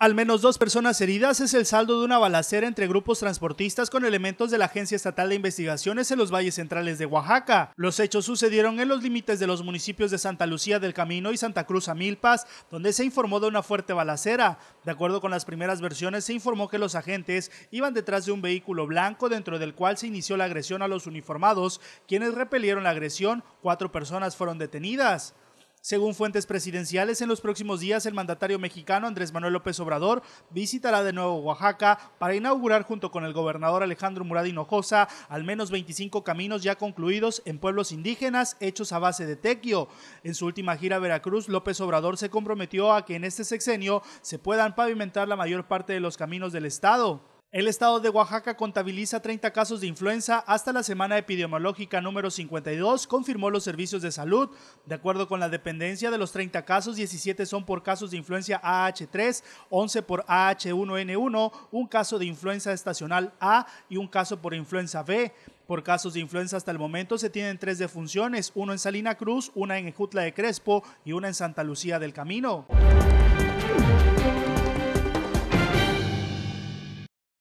Al menos dos personas heridas es el saldo de una balacera entre grupos transportistas con elementos de la Agencia Estatal de Investigaciones en los valles centrales de Oaxaca. Los hechos sucedieron en los límites de los municipios de Santa Lucía del Camino y Santa Cruz Amilpas, donde se informó de una fuerte balacera. De acuerdo con las primeras versiones, se informó que los agentes iban detrás de un vehículo blanco dentro del cual se inició la agresión a los uniformados, quienes repelieron la agresión, cuatro personas fueron detenidas. Según fuentes presidenciales, en los próximos días el mandatario mexicano Andrés Manuel López Obrador visitará de nuevo Oaxaca para inaugurar junto con el gobernador Alejandro Murad Hinojosa al menos 25 caminos ya concluidos en pueblos indígenas hechos a base de tequio. En su última gira a Veracruz, López Obrador se comprometió a que en este sexenio se puedan pavimentar la mayor parte de los caminos del estado. El estado de Oaxaca contabiliza 30 casos de influenza hasta la semana epidemiológica número 52, confirmó los servicios de salud. De acuerdo con la dependencia de los 30 casos, 17 son por casos de influencia AH3, 11 por AH1N1, un caso de influenza estacional A y un caso por influenza B. Por casos de influenza hasta el momento se tienen tres defunciones, uno en Salina Cruz, una en Ejutla de Crespo y una en Santa Lucía del Camino.